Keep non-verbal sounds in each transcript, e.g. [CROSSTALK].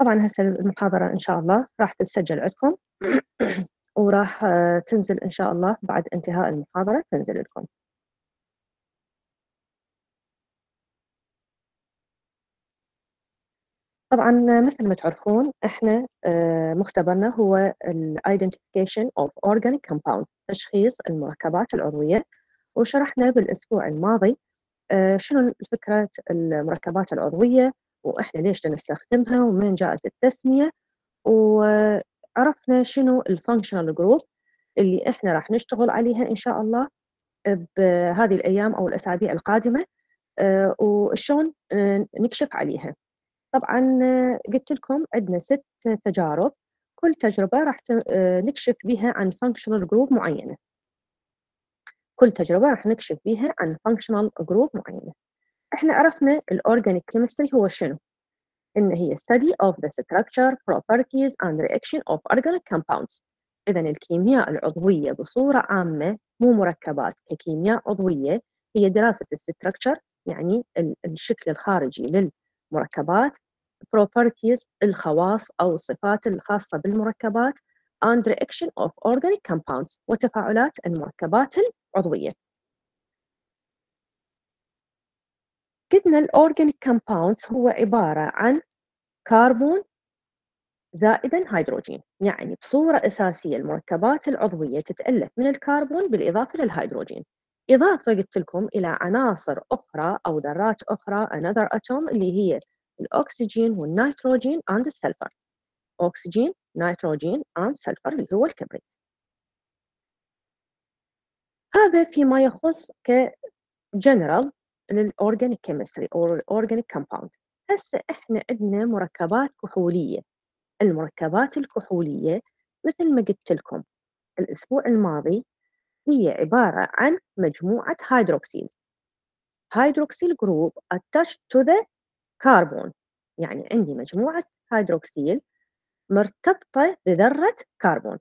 طبعا هسه المحاضرة إن شاء الله راح تتسجل عندكم [CLEARS THROAT] وراح آه، تنزل إن شاء الله بعد انتهاء المحاضرة تنزل لكم طبعا مثل ما تعرفون احنا آه، مختبرنا هو الايدنتيفيكيشن Identification of Organic تشخيص المركبات العضوية وشرحنا بالأسبوع الماضي آه، شنو فكرة المركبات العضوية واحنا ليش نستخدمها ومن جاءت التسميه وعرفنا شنو الفانكشنال جروب اللي احنا راح نشتغل عليها ان شاء الله بهذه الايام او الاسابيع القادمه وشلون نكشف عليها طبعا قلت لكم عندنا ست تجارب كل تجربة راح نكشف بها عن functional جروب معينة كل تجربة راح نكشف بها عن فانكشنال جروب معينة احنا عرفنا الاورجانيك كيمستري هو شنو ان هي study of the structure properties and reaction of organic compounds اذا الكيمياء العضويه بصوره عامه مو مركبات ككيمياء عضويه هي دراسه الستركتشر يعني الشكل الخارجي للمركبات properties الخواص او الصفات الخاصه بالمركبات and reaction of organic compounds وتفاعلات المركبات العضويه عندنا الأورجانيك كومباوندز هو عبارة عن كربون زائدا هيدروجين يعني بصورة أساسية المركبات العضوية تتألف من الكربون بالإضافة للهيدروجين إضافة قلت لكم إلى عناصر أخرى أو ذرات أخرى another atom اللي هي الأكسجين والنيتروجين and السلفر أكسجين نيتروجين and سلفر اللي هو الكبريت هذا فيما يخص ك جنرال للأورجانيك كيمستري أو الأورجانيك كومباوند هسه إحنا عندنا مركبات كحولية المركبات الكحولية مثل ما قلت لكم الأسبوع الماضي هي عبارة عن مجموعة هيدروكسيل هيدروكسيل جروب attached to the carbon يعني عندي مجموعة هيدروكسيل مرتبطة بذرة كربون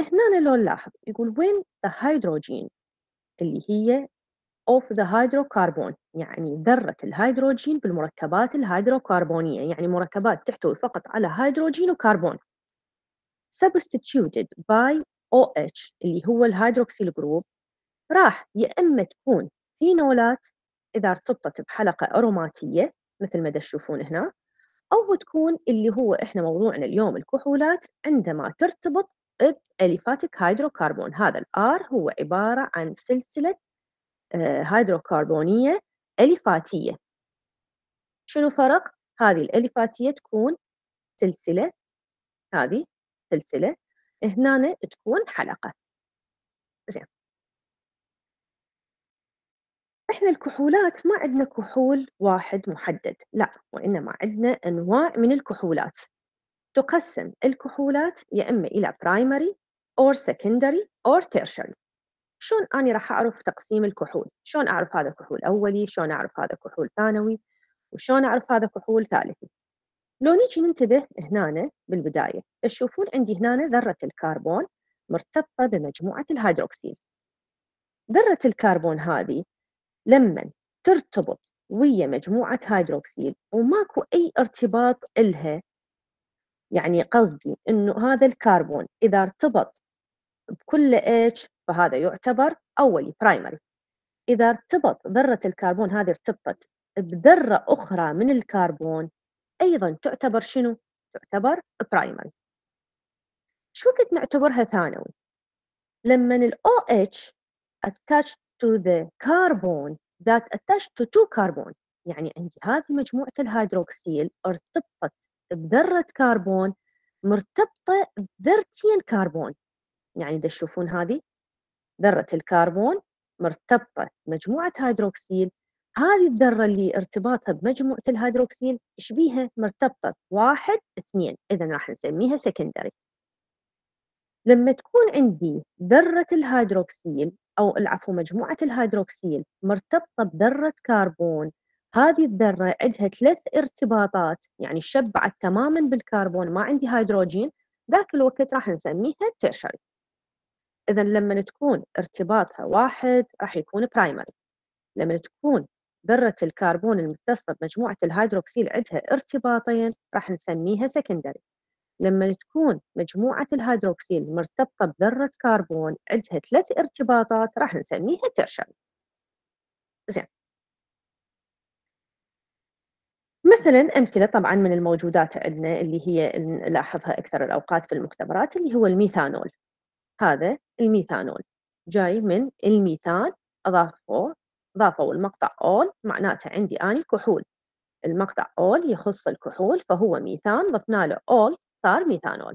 هنا لو نلاحظ يقول وين the hydrogen اللي هي of the hydrocarbon يعني ذره الهيدروجين بالمركبات الهيدروكربونيه يعني مركبات تحتوي فقط على هيدروجين وكربون substituted by OH اللي هو الهيدروكسيل جروب راح يا اما تكون فينولات اذا ارتبطت بحلقه اروماتيه مثل ما تشوفون هنا او تكون اللي هو احنا موضوعنا اليوم الكحولات عندما ترتبط باليفاتيك هيدروكربون هذا الار هو عباره عن سلسله آه، هيدروكربونية أليفاتية شنو فرق؟ هذه الأليفاتية تكون سلسلة هذه سلسلة هنا تكون حلقة زين احنا الكحولات ما عندنا كحول واحد محدد لا وانما عندنا انواع من الكحولات تقسم الكحولات يا اما الى برايمري اور secondary اور تيرشري شلون أنا راح أعرف تقسيم الكحول شلون أعرف هذا كحول أولي شلون أعرف هذا كحول ثانوي وشلون أعرف هذا كحول ثالثي لو نجي ننتبه هنا بالبداية تشوفون عندي هنا ذرة الكربون مرتبطة بمجموعة الهيدروكسيل ذرة الكربون هذه لما ترتبط ويا مجموعة هيدروكسيل وماكو أي ارتباط إلها يعني قصدي أنه هذا الكربون إذا ارتبط بكل H فهذا يعتبر أولي برايمري إذا ارتبط ذرة الكربون هذه ارتبطت بذرة أخرى من الكربون أيضا تعتبر شنو؟ تعتبر برايمري شو وقت نعتبرها ثانوي؟ لما ال OH attached to the carbon that attached to two carbon يعني عندي هذه مجموعة الهيدروكسيل ارتبطت بذرة كربون مرتبطة بذرتين كربون يعني تشوفون هذه ذرة الكربون مرتبطة بمجموعة هيدروكسيل هذه الذرة اللي ارتباطها بمجموعة الهيدروكسيل شبيها مرتبطة واحد اثنين إذا راح نسميها سكندري لما تكون عندي ذرة الهيدروكسيل أو العفو مجموعة الهيدروكسيل مرتبطة بذرة كربون هذه الذرة عندها ثلاث ارتباطات يعني شبعت تماما بالكربون ما عندي هيدروجين ذاك الوقت راح نسميها تيرشري إذا لما تكون ارتباطها واحد راح يكون برايمري لما تكون ذرة الكربون المتصلة بمجموعة الهيدروكسيل عندها ارتباطين راح نسميها سكندري لما تكون مجموعة الهيدروكسيل مرتبطة بذرة كربون عندها ثلاث ارتباطات راح نسميها تيرشري زين مثلا أمثلة طبعا من الموجودات عندنا اللي هي نلاحظها أكثر الأوقات في المختبرات اللي هو الميثانول هذا الميثانول جاي من الميثان أضافوا ضافوا المقطع أول معناته عندي أنا كحول المقطع أول يخص الكحول فهو ميثان ضفنا له أول صار ميثانول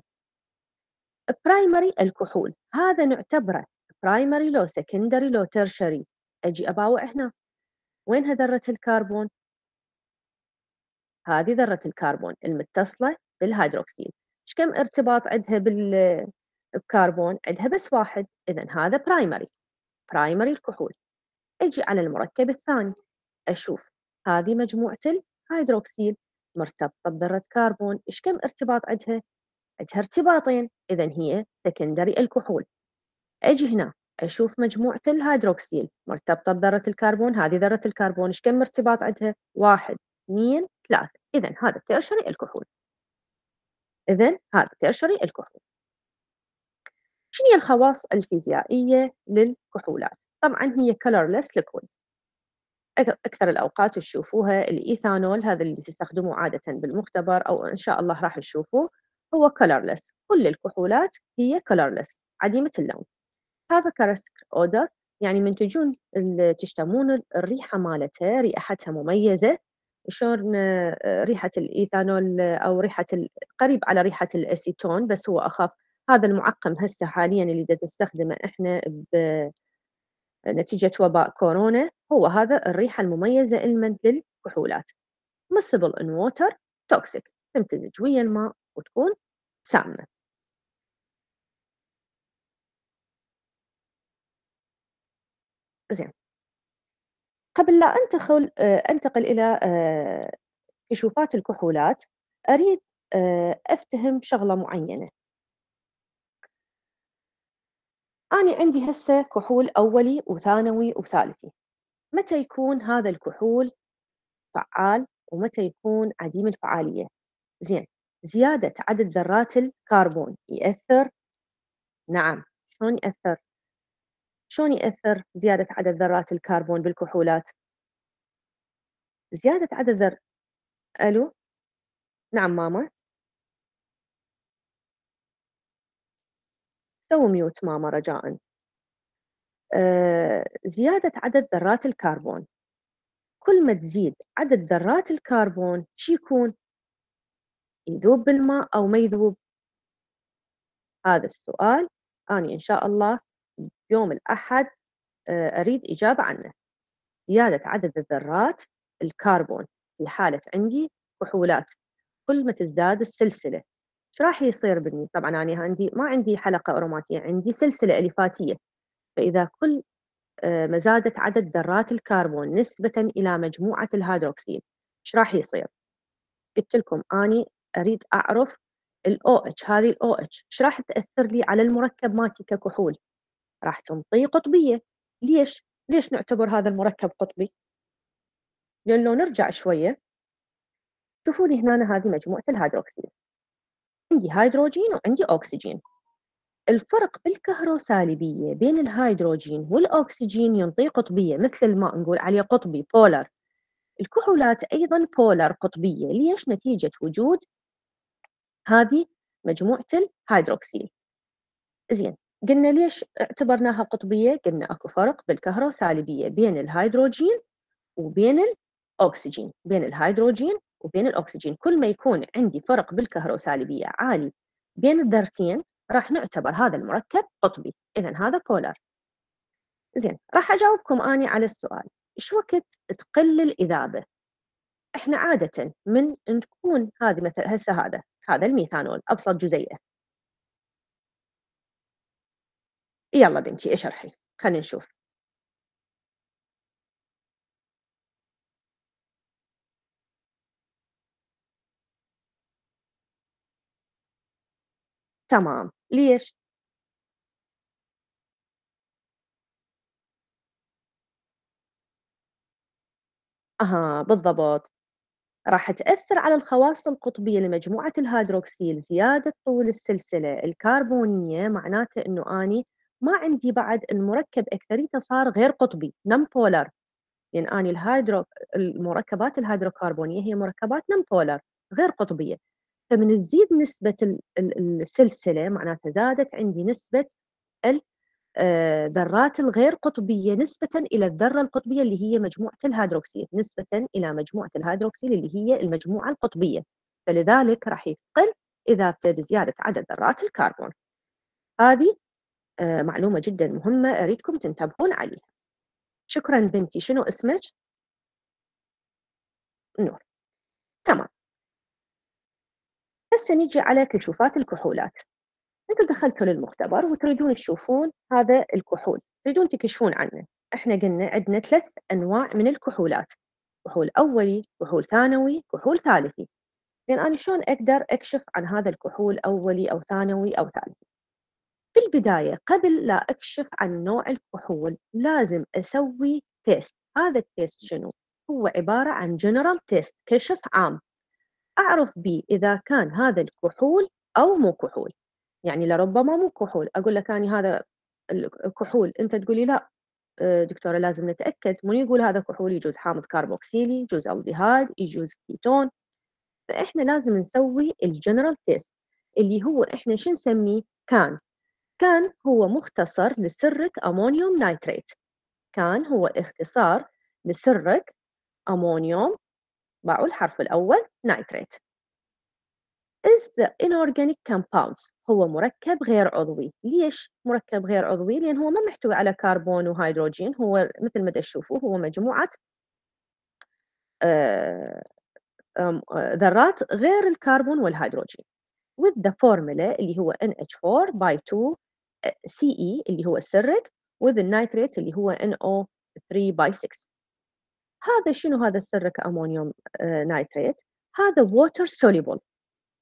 برايمري الكحول هذا نعتبره برايمري لو سكندري لو ترشري أجي أباوع هنا وينها ذرة الكربون هذه ذرة الكربون المتصلة بالهيدروكسيل إيش كم ارتباط عندها بال بكربون عندها بس واحد إذا هذا برايمري برايمري الكحول أجي على المركب الثاني أشوف هذه مجموعة الهيدروكسيل مرتبطة بذرة كربون إيش كم ارتباط عندها؟ عندها ارتباطين إذا هي سكندري الكحول أجي هنا أشوف مجموعة الهيدروكسيل مرتبطة بذرة الكربون هذه ذرة الكربون إيش كم ارتباط عندها؟ واحد اثنين ثلاثة إذا هذا تيرشري الكحول إذا هذا تيرشري الكحول شنو هي الخواص الفيزيائية للكحولات؟ طبعا هي colorless liquid أكثر الأوقات تشوفوها الإيثانول هذا اللي تستخدمه عادة بالمختبر أو إن شاء الله راح تشوفه هو colorless كل الكحولات هي colorless عديمة اللون هذا كارسك أودر يعني من تجون تشتمون الريحة مالته ريحتها مميزة شلون آه، ريحة الإيثانول أو ريحة قريب على ريحة الأسيتون بس هو أخف هذا المعقم هسه حاليا اللي نستخدمه احنا نتيجة وباء كورونا هو هذا الريحة المميزة المد للكحولات مسبل in water toxic تمتزج ويا الماء وتكون سامة زين قبل لا انتقل آه، انتقل الى آه، كشوفات الكحولات اريد آه، افتهم شغله معينه أنا عندي هسه كحول أولي وثانوي وثالثي متى يكون هذا الكحول فعال ومتى يكون عديم الفعالية زين زيادة عدد ذرات الكربون يأثر نعم شلون يأثر شلون يأثر زيادة عدد ذرات الكربون بالكحولات زيادة عدد ذر ألو نعم ماما سووا ميوت ماما رجاء آه، زيادة عدد ذرات الكربون كل ما تزيد عدد ذرات الكربون شي يكون يذوب بالماء أو ما يذوب هذا السؤال أنا إن شاء الله يوم الأحد آه، أريد إجابة عنه زيادة عدد الذرات الكربون في حالة عندي كحولات كل ما تزداد السلسلة ايش راح يصير بني؟ طبعًا أني عندي ما عندي حلقة أوروماتية، عندي سلسلة أليفاتية، فإذا كل آه، ما زادت عدد ذرات الكربون نسبةً إلى مجموعة الهيدروكسيل، ايش راح يصير؟ قلت لكم أني أريد أعرف الاو اتش هذه الاو اتش ايش راح تأثر لي على المركب مالتي ككحول؟ راح تنطيه قطبية، ليش؟ ليش نعتبر هذا المركب قطبي؟ لأن لو نرجع شوية شوفوا لي هنا هذه مجموعة الهيدروكسيل. عندي هيدروجين وعندي أكسجين الفرق بالكهروسالبية بين الهيدروجين والأكسجين ينطي قطبية مثل ما نقول عليه قطبي بولر الكحولات أيضا بولر قطبية ليش نتيجة وجود هذه مجموعة الهيدروكسيل زين قلنا ليش اعتبرناها قطبية قلنا أكو فرق بالكهروسالبية بين الهيدروجين وبين الأكسجين بين الهيدروجين وبين الأكسجين كل ما يكون عندي فرق بالكهروسالبية عالي بين الدارتين راح نعتبر هذا المركب قطبي إذا هذا بولار زين راح أجاوبكم أني على السؤال إيش وقت تقل الإذابة إحنا عادة من نكون هذه مثل هسه هذا هذا الميثانول أبسط جزيئة يلا بنتي اشرحي خلينا نشوف تمام، ليش؟ أها، بالضبط. راح تأثر على الخواص القطبية لمجموعة الهيدروكسيل زيادة طول السلسلة الكربونية معناته إنه أني ما عندي بعد المركب أكثريته صار غير قطبي نم بولر لأن أني الهيدرو المركبات الهيدروكربونية هي مركبات نم بولر غير قطبية فمن تزيد نسبة السلسلة معناتها زادت عندي نسبة الذرات آه، الغير قطبية نسبة إلى الذرة القطبية اللي هي مجموعة الهيدروكسيل نسبة إلى مجموعة الهيدروكسيل اللي هي المجموعة القطبية فلذلك راح يقل إذابته بزيادة عدد ذرات الكربون هذه آه، معلومة جدا مهمة أريدكم تنتبهون عليها شكرا بنتي شنو اسمك؟ نور تمام هسه نيجي على كشوفات الكحولات انتم دخلتوا للمختبر وتريدون تشوفون هذا الكحول تريدون تكشفون عنه احنا قلنا عندنا ثلاث انواع من الكحولات كحول اولي كحول ثانوي كحول ثالثي زين انا شلون اقدر اكشف عن هذا الكحول اولي او ثانوي او ثالثي في البداية قبل لا أكشف عن نوع الكحول لازم أسوي تيست هذا التيست شنو؟ هو عبارة عن جنرال تيست كشف عام أعرف به إذا كان هذا الكحول أو مو كحول يعني لربما مو كحول أقول لك أنا هذا الكحول أنت تقولي لا آه، دكتورة لازم نتأكد من يقول هذا كحول يجوز حامض كاربوكسيلي يجوز ألديهايد يجوز كيتون فإحنا لازم نسوي الجنرال تيست اللي هو إحنا شو نسميه كان كان هو مختصر لسرك أمونيوم نايتريت كان هو اختصار لسرك أمونيوم باعوا الحرف الأول نايتريت is the inorganic compounds هو مركب غير عضوي ليش مركب غير عضوي لأن هو ما محتوي على كربون وهيدروجين هو مثل ما تشوفوا هو مجموعة آه، آه، ذرات غير الكربون والهيدروجين with the formula اللي هو NH4 by 2 آه، CE اللي هو السرق with the nitrate اللي هو NO3 by 6 هذا شنو هذا السرك امونيوم آه، نايتريت هذا ووتر سوليبل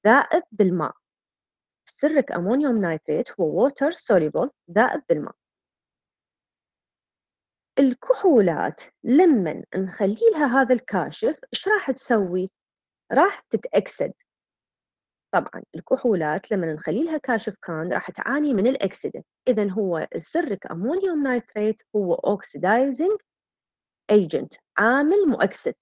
ذائب بالماء السرك امونيوم نايتريت هو ووتر سوليبل ذائب بالماء الكحولات لما نخلي لها هذا الكاشف ايش راح تسوي راح تتأكسد طبعا الكحولات لما نخلي لها كاشف كان راح تعاني من الاكسده اذا هو السرك امونيوم نايتريت هو اوكسدايزنج agent عامل مؤكسد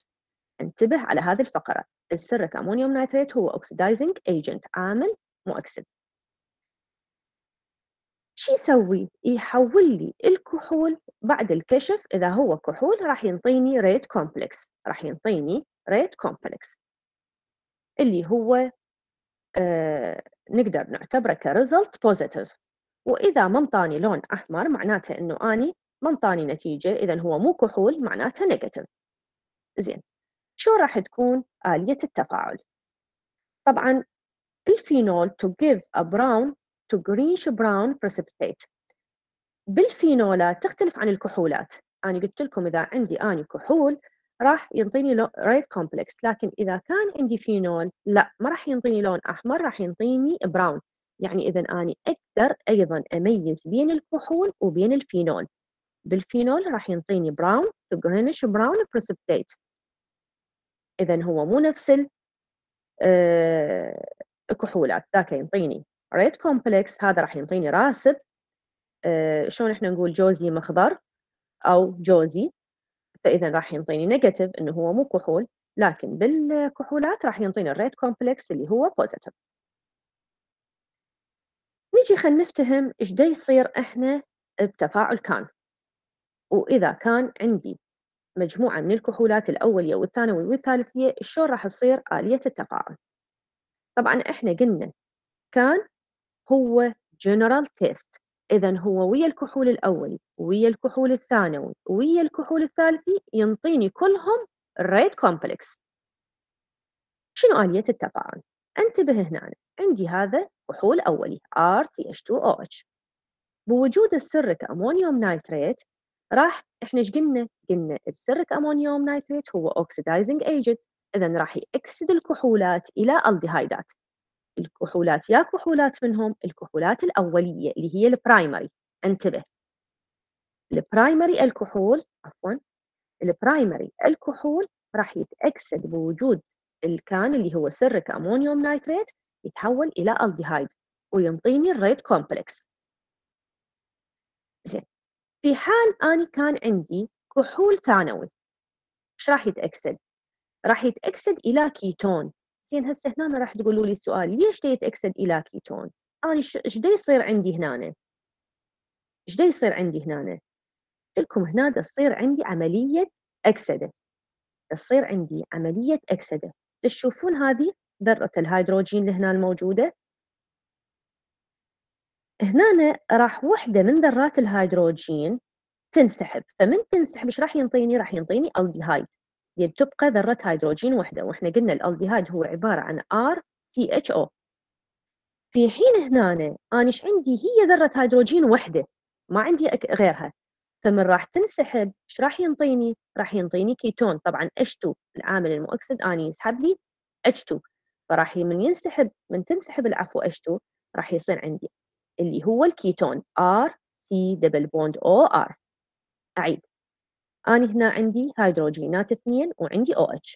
انتبه على هذه الفقرة السرك أمونيوم نايتريت هو oxidizing agent عامل مؤكسد شو يسوي؟ يحول لي الكحول بعد الكشف إذا هو كحول راح ينطيني ريت كومبلكس راح ينطيني ريت كومبلكس اللي هو آه نقدر نعتبره كريزلت بوزيتيف وإذا ممطاني لون أحمر معناته إنه أني ما انطاني نتيجة إذا هو مو كحول معناته نيجاتيف زين شو راح تكون آلية التفاعل طبعا الفينول to give a brown to greenish brown precipitate بالفينولات تختلف عن الكحولات أنا قلت لكم إذا عندي آني كحول راح ينطيني لون ريد كومبلكس لكن إذا كان عندي فينول لا ما راح ينطيني لون أحمر راح ينطيني براون يعني إذا أنا أقدر أيضا أميز بين الكحول وبين الفينول بالفينول راح ينطيني براون جرينش براون بريسبتيت اذا هو مو نفس الكحولات آه، ذاك ينطيني ريد كومبلكس هذا راح ينطيني راسب آه، شلون احنا نقول جوزي مخضر او جوزي فاذا راح ينطيني نيجاتيف انه هو مو كحول لكن بالكحولات راح ينطيني الريد كومبلكس اللي هو بوزيتيف نجي خلينا نفتهم ايش دا يصير احنا بتفاعل كان وإذا كان عندي مجموعة من الكحولات الأولية والثانوية والثالثية شلون راح تصير آلية التفاعل طبعا إحنا قلنا كان هو جنرال تيست إذا هو ويا الكحول الأولي ويا الكحول الثانوي ويا الكحول الثالثي ينطيني كلهم ريد كومبلكس شنو آلية التفاعل؟ انتبه هنا عندي هذا كحول أولي RTH2OH بوجود السرك أمونيوم نايتريت راح احنا ايش قلنا؟ قلنا السرك امونيوم نايتريت هو اوكسيدايزنج ايجنت اذا راح يأكسد الكحولات الى الديهايدات الكحولات يا كحولات منهم الكحولات الاوليه اللي هي البرايمري انتبه البرايمري الكحول عفوا البرايمري الكحول راح يتأكسد بوجود الكان اللي هو سيرك امونيوم نايتريت يتحول الى الديهايد وينطيني الريد كومبلكس في حال أني كان عندي كحول ثانوي ايش راح يتأكسد؟ راح يتأكسد إلى كيتون زين هسه هنا راح تقولوا لي سؤال ليش يتأكسد إلى كيتون؟ أنا ايش يصير عندي هنا؟ ايش يصير عندي هنا؟ قلت لكم هنا دا تصير عندي عملية أكسدة تصير عندي عملية أكسدة تشوفون هذه ذرة الهيدروجين اللي هنا الموجودة هنا راح وحده من ذرات الهيدروجين تنسحب فمن تنسحب ايش راح ينطيني راح ينطيني الديهايد يعني تبقى ذرة هيدروجين وحدة واحنا قلنا الالديهايد هو عبارة عن RCHO في حين هنا أنا إيش عندي هي ذرة هيدروجين وحدة ما عندي غيرها فمن راح تنسحب ايش راح ينطيني؟ راح ينطيني كيتون طبعا H2 العامل المؤكسد أنا آه، يعني يسحب لي H2 فراح من ينسحب من تنسحب العفو H2 راح يصير عندي اللي هو الكيتون R C دبل بوند O R اعيد أنا هنا عندي هيدروجينات اثنين وعندي OH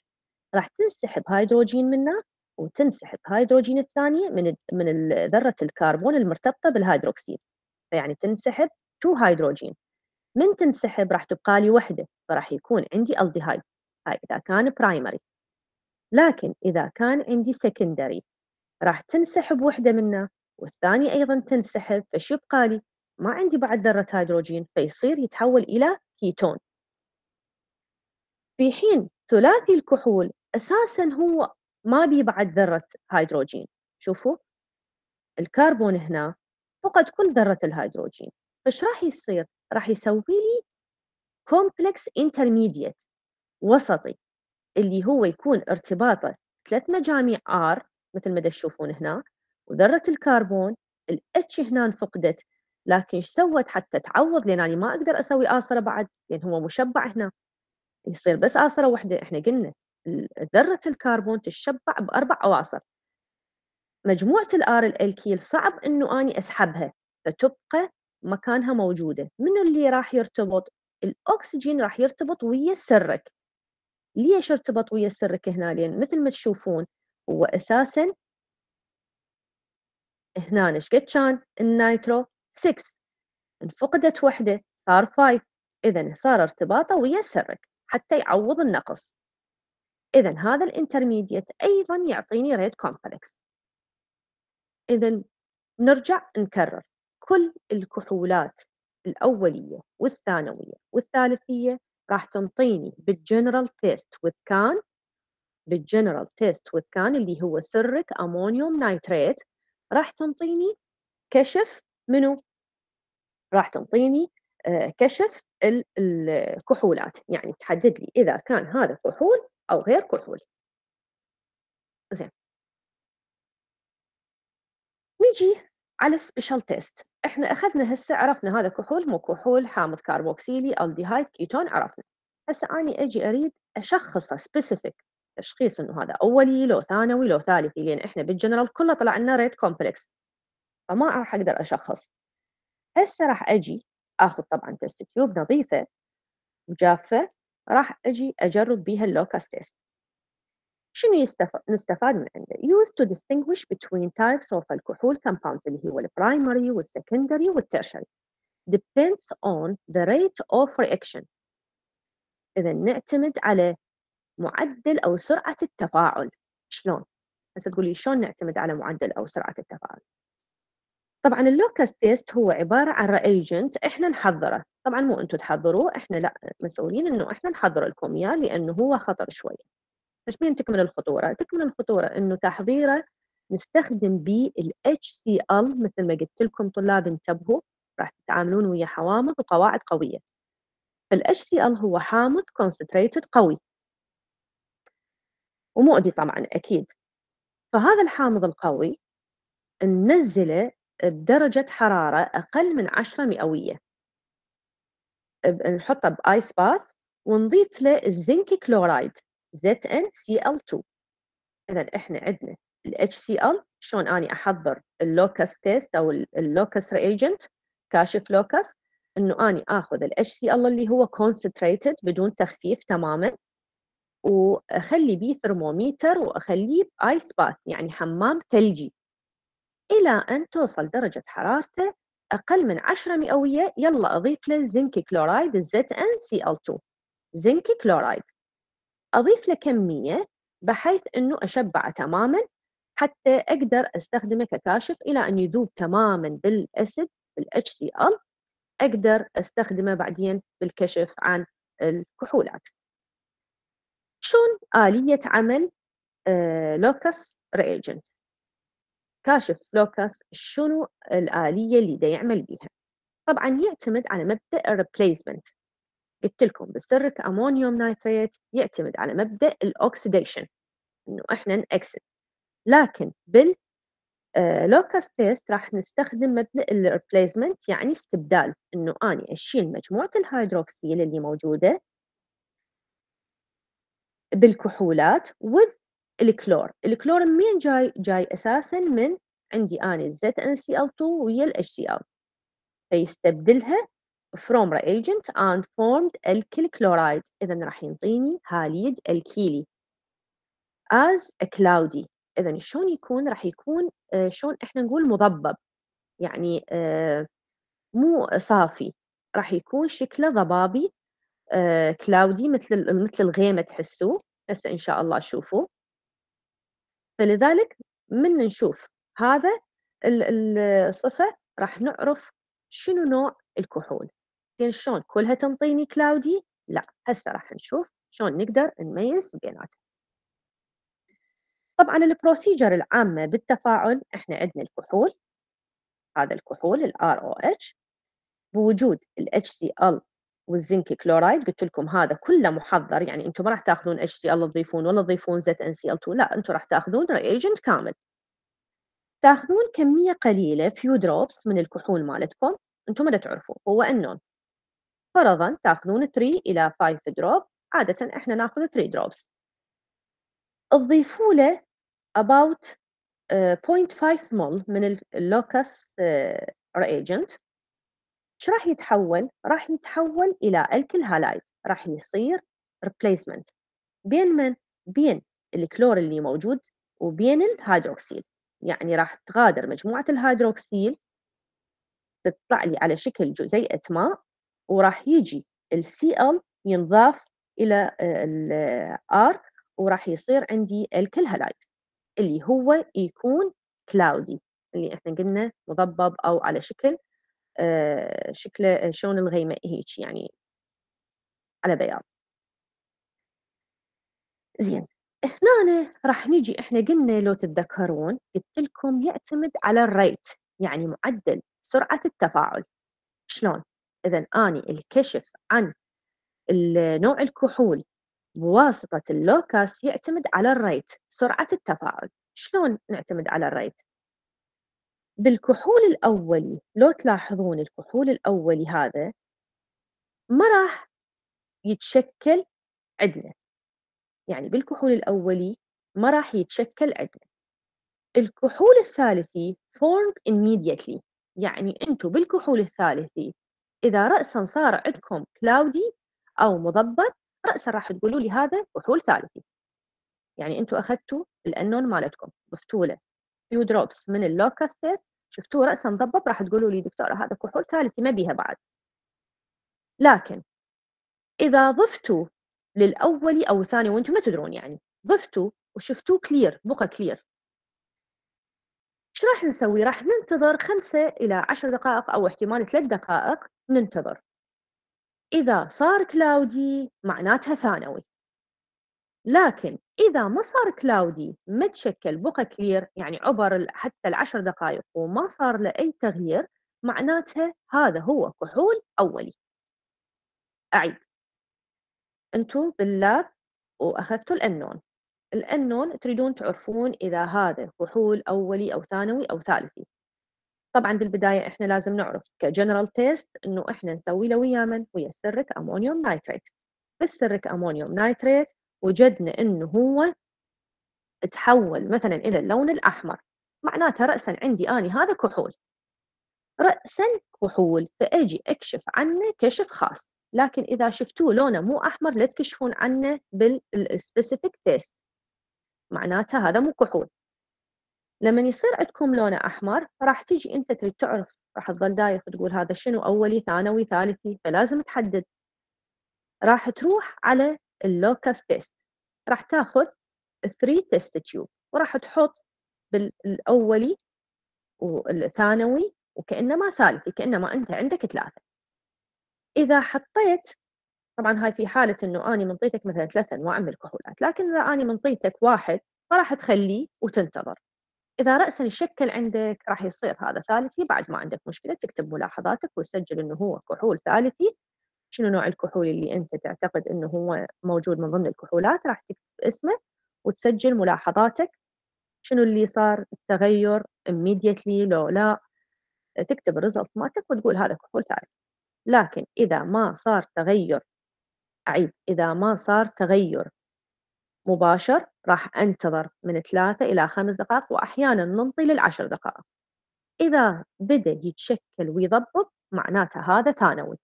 راح تنسحب هيدروجين منه وتنسحب هيدروجين الثانية من من ذرة الكربون المرتبطة بالهيدروكسيد فيعني تنسحب تو هيدروجين من تنسحب راح تبقى لي وحدة فراح يكون عندي الديهايد هاي إذا كان برايمري لكن إذا كان عندي سكندري راح تنسحب وحدة منه والثاني أيضا تنسحب فشو يبقى لي؟ ما عندي بعد ذرة هيدروجين فيصير يتحول إلى كيتون في حين ثلاثي الكحول أساسا هو ما بي بعد ذرة هيدروجين شوفوا الكربون هنا فقد كل ذرة الهيدروجين فش راح يصير؟ راح يسوي لي كومبلكس انترميديت وسطي اللي هو يكون ارتباطه ثلاث مجاميع ار مثل ما تشوفون هنا وذره الكربون الاتش هنا فقدت لكن ايش سوت حتى تعوض لان انا ما اقدر اسوي اصره بعد لان يعني هو مشبع هنا يصير بس اصره واحده احنا قلنا ذره الكربون تشبع باربع اواصر مجموعه الار الالكيل صعب انه اني اسحبها فتبقى مكانها موجوده من اللي راح يرتبط الاكسجين راح يرتبط ويا السرك ليش ارتبط ويا السرك هنا لان مثل ما تشوفون هو اساسا هنا ايش قد كان النايترو 6 انفقدت وحده صار 5 اذا صار ارتباطه ويا سرك حتى يعوض النقص اذا هذا الانترميديت ايضا يعطيني ريد كومبلكس اذا نرجع نكرر كل الكحولات الأولية والثانوية والثالثية راح تنطيني بالجنرال تيست وذ كان بالجنرال تيست وذ كان اللي هو سرك أمونيوم نايتريت راح تنطيني كشف منو؟ راح تنطيني آه، كشف الكحولات يعني تحدد لي إذا كان هذا كحول أو غير كحول زين نجي على سبيشال تيست احنا اخذنا هسه عرفنا هذا كحول مو كحول حامض كاربوكسيلي الديهايد كيتون عرفنا هسه اني اجي اريد اشخصه سبيسيفيك تشخيص انه هذا اولي لو ثانوي لو ثالثي لان احنا بالجنرال كله طلع لنا ريت كومبلكس فما راح اقدر اشخص هسه راح اجي اخذ طبعا تيست تيوب نظيفه وجافه راح اجي اجرب بيها اللوكاس تيست شنو نستفاد من عنده؟ used to distinguish between types of alcohol compounds اللي هو البرايمري والسكندري والتيرشري depends on the rate of reaction إذا نعتمد على معدل أو سرعة التفاعل شلون؟ هسه تقولي شلون نعتمد على معدل أو سرعة التفاعل؟ طبعا اللوكس تيست هو عبارة عن ريجنت احنا نحضره طبعا مو انتم تحضروه احنا لا مسؤولين انه احنا نحضر لكم اياه لانه هو خطر شوي بس مين تكمل الخطورة؟ تكمل الخطورة انه تحضيره نستخدم به ال HCl مثل ما قلت لكم طلاب انتبهوا راح تتعاملون ويا حوامض وقواعد قوية فال HCl هو حامض concentrated قوي ومؤذي طبعا اكيد فهذا الحامض القوي ننزله بدرجة حرارة أقل من 10 مئوية نحطه بآيس باث ونضيف له الزنك كلورايد ZnCl2 إذا إحنا عندنا ال HCl شلون أني أحضر اللوكس تيست أو اللوكس ريجنت كاشف لوكس إنه أني آخذ ال HCl اللي هو concentrated بدون تخفيف تماما واخلي بيه ثرموميتر واخليه بايس باث يعني حمام ثلجي الى ان توصل درجه حرارته اقل من 10 مئويه يلا اضيف له زنك كلورايد الزد ان سي ال 2 زنك كلورايد اضيف له كميه بحيث انه اشبعه تماما حتى اقدر استخدمه ككاشف الى ان يذوب تماما بالاسيد بالاتش سي ال اقدر استخدمه بعدين بالكشف عن الكحولات شون آلية عمل آه، لوكاس ريجنت كاشف لوكاس شنو الآلية اللي دا يعمل بيها طبعا يعتمد على مبدأ الريبليسمنت قلت لكم بسرك أمونيوم نايتريت يعتمد على مبدأ الأوكسيديشن إنه إحنا نأكسد لكن بال آه، لوكاس تيست راح نستخدم مبدأ الريبليسمنت يعني استبدال إنه أني أشيل مجموعة الهيدروكسيل اللي موجودة بالكحولات with الكلور الكلور مين جاي جاي اساسا من عندي انا الزيت ان سي ال 2 ويا ال سي ال فيستبدلها from reagent and formed alkyl chloride اذا راح ينطيني هاليد الكيلي as a cloudy اذا شلون يكون راح يكون آه، شلون احنا نقول مضبب يعني آه، مو صافي راح يكون شكله ضبابي كلاودي آه، مثل مثل الغيمه تحسوه هسه ان شاء الله شوفوا فلذلك من نشوف هذا الصفه راح نعرف شنو نوع الكحول زين شلون كلها تنطيني كلاودي لا هسه راح نشوف شلون نقدر نميز بيناتها طبعا البروسيجر العامه بالتفاعل احنا عندنا الكحول هذا الكحول ال اتش بوجود ال HCl والزنك كلورايد قلت لكم هذا كله محضر يعني انتم ما راح تاخذون اتش سي ال تضيفون ولا تضيفون زد ان سي ال 2 لا انتم راح تاخذون ريجنت كامل تاخذون كميه قليله فيو دروبس من الكحول مالتكم انتم ما تعرفوا هو النون فرضا تاخذون 3 الى 5 دروب عاده احنا ناخذ 3 دروبس تضيفوا له about 0.5 آه، مول من اللوكس uh, شو راح يتحول؟ راح يتحول إلى هالايد راح يصير ريبليسمنت بين من؟ بين الكلور اللي موجود وبين الهيدروكسيل يعني راح تغادر مجموعة الهيدروكسيل تطلع لي على شكل جزيئة ماء وراح يجي السي ال ينضاف إلى آه، الآر آه، وراح يصير عندي هالايد اللي هو يكون كلاودي اللي احنا قلنا مضبب أو على شكل آه، شكله آه، شلون الغيمه هيك يعني على بياض زين هنا راح نجي احنا قلنا لو تتذكرون قلت لكم يعتمد على الريت يعني معدل سرعه التفاعل شلون اذا اني الكشف عن نوع الكحول بواسطه اللوكاس يعتمد على الريت سرعه التفاعل شلون نعتمد على الريت بالكحول الأولي لو تلاحظون الكحول الأولي هذا ما راح يتشكل عندنا يعني بالكحول الأولي ما راح يتشكل عندنا الكحول الثالثي formed immediately يعني أنتم بالكحول الثالثي إذا رأسا صار عندكم كلاودي أو مضبط رأسا راح تقولوا لي هذا كحول ثالثي يعني أنتم أخذتوا الأنون مالتكم مفتولة فيو دروبس من اللوكس تيست شفتوه راسا مضبب راح تقولوا لي دكتوره هذا كحول ثالثي ما بيها بعد لكن اذا ضفتوا للاولي او الثاني وانتم ما تدرون يعني ضفتوا وشفتوه كلير بقى كلير ايش راح نسوي؟ راح ننتظر خمسة إلى عشر دقائق أو احتمال ثلاث دقائق ننتظر إذا صار كلاودي معناتها ثانوي لكن إذا ما صار كلاودي متشكل بقى كلير يعني عبر حتى العشر دقائق وما صار له أي تغيير معناتها هذا هو كحول أولي أعيد انتم باللاب وأخذتوا الأنون الأنون تريدون تعرفون إذا هذا كحول أولي أو ثانوي أو ثالثي طبعا بالبداية إحنا لازم نعرف كجنرال تيست إنه إحنا نسوي له ويا من؟ ويا سرك أمونيوم نايتريت السرك أمونيوم نايتريت وجدنا انه هو تحول مثلا الى اللون الاحمر معناته راسا عندي اني هذا كحول راسا كحول فاجي اكشف عنه كشف خاص لكن اذا شفتوه لونه مو احمر لا تكشفون عنه بالسبيسيفيك تيست معناته هذا مو كحول لما يصير عندكم لونه احمر راح تجي انت تريد تعرف راح تظل دايخ تقول هذا شنو اولي ثانوي ثالثي فلازم تحدد راح تروح على اللوكس تيست راح تاخذ 3 تيست تيوب وراح تحط بالاولي والثانوي وكانما ثالثي كانما انت عندك ثلاثه اذا حطيت طبعا هاي في حاله انه اني منطيتك مثلا ثلاث انواع من الكحولات لكن اذا اني منطيتك واحد فراح تخليه وتنتظر اذا راسا يشكل عندك راح يصير هذا ثالثي بعد ما عندك مشكله تكتب ملاحظاتك وتسجل انه هو كحول ثالثي شنو نوع الكحول اللي انت تعتقد انه هو موجود من ضمن الكحولات راح تكتب اسمه وتسجل ملاحظاتك شنو اللي صار التغير immediately لو لا تكتب الريزلت مالتك وتقول هذا كحول تعرف لكن اذا ما صار تغير اعيد اذا ما صار تغير مباشر راح انتظر من ثلاثة الى خمس دقائق واحيانا ننطي للعشر دقائق اذا بدا يتشكل ويضبط معناته هذا ثانوي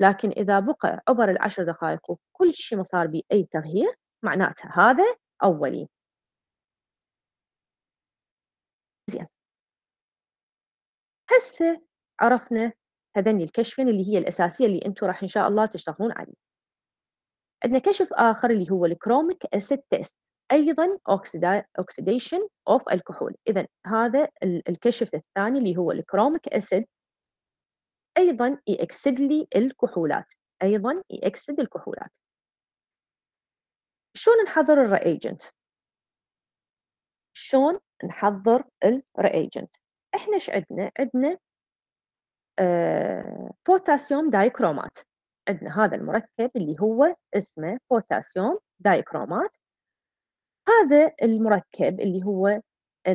لكن إذا بقى عبر العشر دقائق وكل شيء ما صار به أي تغيير معناتها هذا أولي زين هسه عرفنا هذني الكشفين اللي هي الأساسية اللي أنتم راح إن شاء الله تشتغلون عليه عندنا كشف آخر اللي هو الكروميك أسيد تيست أيضا أوكسيديشن أوف الكحول إذا هذا الكشف الثاني اللي هو الكروميك أسيد أيضا يأكسد لي الكحولات أيضا يأكسد الكحولات شلون نحضر الرياجنت شلون نحضر الرياجنت احنا ايش عندنا عندنا بوتاسيوم آه، دايكرومات عندنا هذا المركب اللي هو اسمه بوتاسيوم دايكرومات هذا المركب اللي هو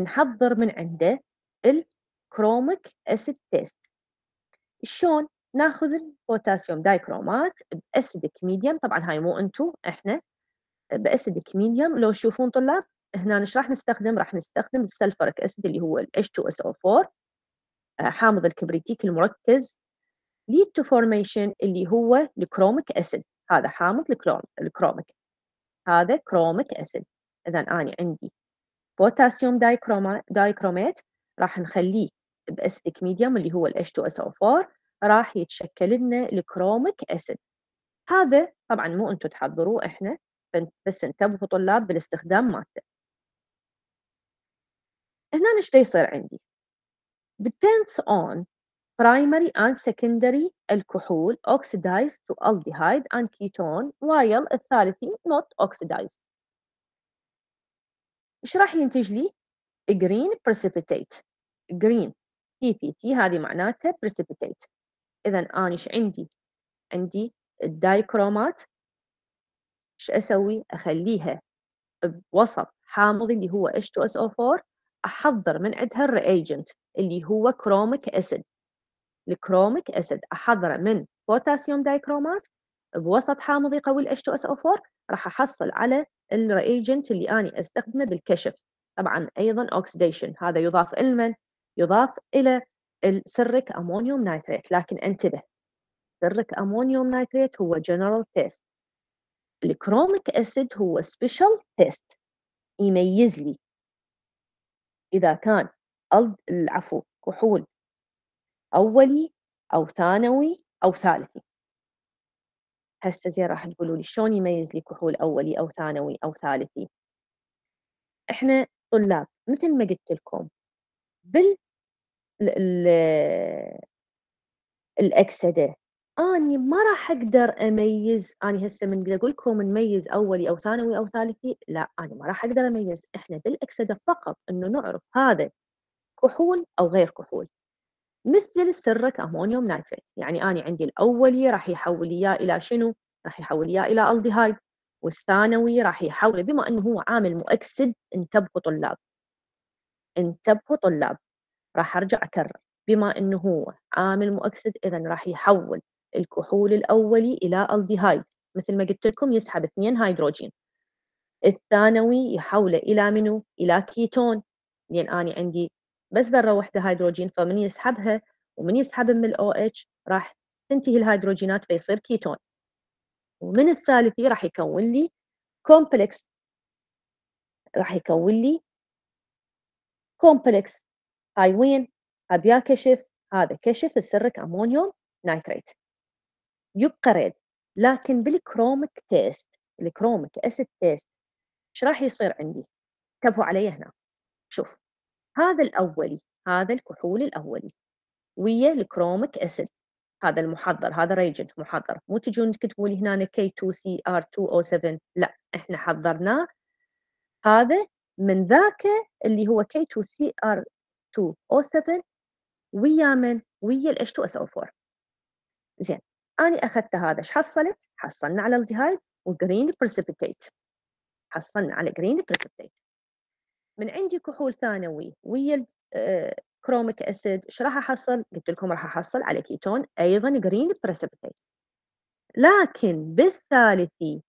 نحضر من عنده الكروميك اسيد تيست شلون ناخذ البوتاسيوم دايكرومات باسيدك ميديم طبعا هاي مو انتو احنا باسيدك ميديم لو تشوفون طلاب هنا ايش راح نستخدم راح نستخدم السلفرك اسيد اللي هو ال H2SO4 آه، حامض الكبريتيك المركز lead to formation اللي هو الكروميك اسيد هذا حامض الكروميك هذا كروميك اسيد اذا انا عندي بوتاسيوم دايكروما دايكرومات راح نخليه باسيدك ميديوم اللي هو الاتش 2 اس او 4 راح يتشكل لنا الكروميك اسيد هذا طبعا مو انتم تحضروه احنا بس انتبهوا طلاب بالاستخدام مالته هنا ايش يصير عندي depends on primary and secondary الكحول oxidized to aldehyde and ketone while الثالثي not oxidized ايش راح ينتج لي green precipitate green بي تي هذه معناتها precipitate إذا أنا إيش عندي؟ عندي الدايكرومات إيش أسوي؟ أخليها بوسط حامض اللي هو H2SO4 أحضر من عندها الريجنت اللي هو كروميك أسيد الكروميك أسيد أحضره من بوتاسيوم دايكرومات بوسط حامضي قوي ال H2SO4 راح أحصل على الريجنت اللي أنا أستخدمه بالكشف طبعا أيضا أوكسيديشن هذا يضاف لمن يضاف إلى السرك أمونيوم نايتريت لكن انتبه سرك أمونيوم نايتريت هو جنرال تيست الكروميك أسيد هو سبيشال تيست يميز لي إذا كان العفو كحول أولي أو ثانوي أو ثالثي هسه زين راح تقولوا لي شلون يميز لي كحول أولي أو ثانوي أو ثالثي احنا طلاب مثل ما قلت لكم بال الاكسده اني ما راح اقدر اميز اني هسه من اقول لكم نميز اولي او ثانوي او ثالثي لا انا ما راح اقدر اميز احنا بالاكسده فقط انه نعرف هذا كحول او غير كحول مثل السرك امونيوم نايتريت يعني انا عندي الاولي راح يحول اياه الى شنو راح يحول اياه الى الديهايد والثانوي راح يحول بما انه هو عامل مؤكسد انتبهوا طلاب انتبهوا طلاب راح ارجع اكرر بما انه هو عامل مؤكسد اذا راح يحول الكحول الاولي الى الديهايد مثل ما قلت لكم يسحب اثنين هيدروجين الثانوي يحوله الى منو الى كيتون لان انا عندي بس ذره واحده هيدروجين فمن يسحبها ومن يسحب من الاو اتش راح تنتهي الهيدروجينات فيصير كيتون ومن الثالثي راح يكون لي كومبلكس راح يكون لي كومبلكس هاي وين ابيا كشف هذا كشف السرك امونيوم نايتريت يبقى ريد لكن بالكروميك تيست الكروميك اسيد تيست ايش راح يصير عندي انتبهوا علي هنا شوف هذا الاولي هذا الكحول الاولي ويا الكروميك اسيد هذا المحضر هذا ريجنت محضر مو تجون تكتبوا لي هنا كي 2 ار 2 او 7 لا احنا حضرناه هذا من ذاك اللي هو كي 2 سي ار H2O7 ويا من؟ ويا ال H2SO4 زين أنا أخذت هذا إيش حصلت؟ حصلنا على الديهايد وجرين بريسبيتيت حصلنا على جرين بريسبيتيت من عندي كحول ثانوي ويا كروميك اسيد آه، ايش راح احصل؟ قلت لكم راح احصل على كيتون ايضا جرين بريسبيتيت لكن بالثالثي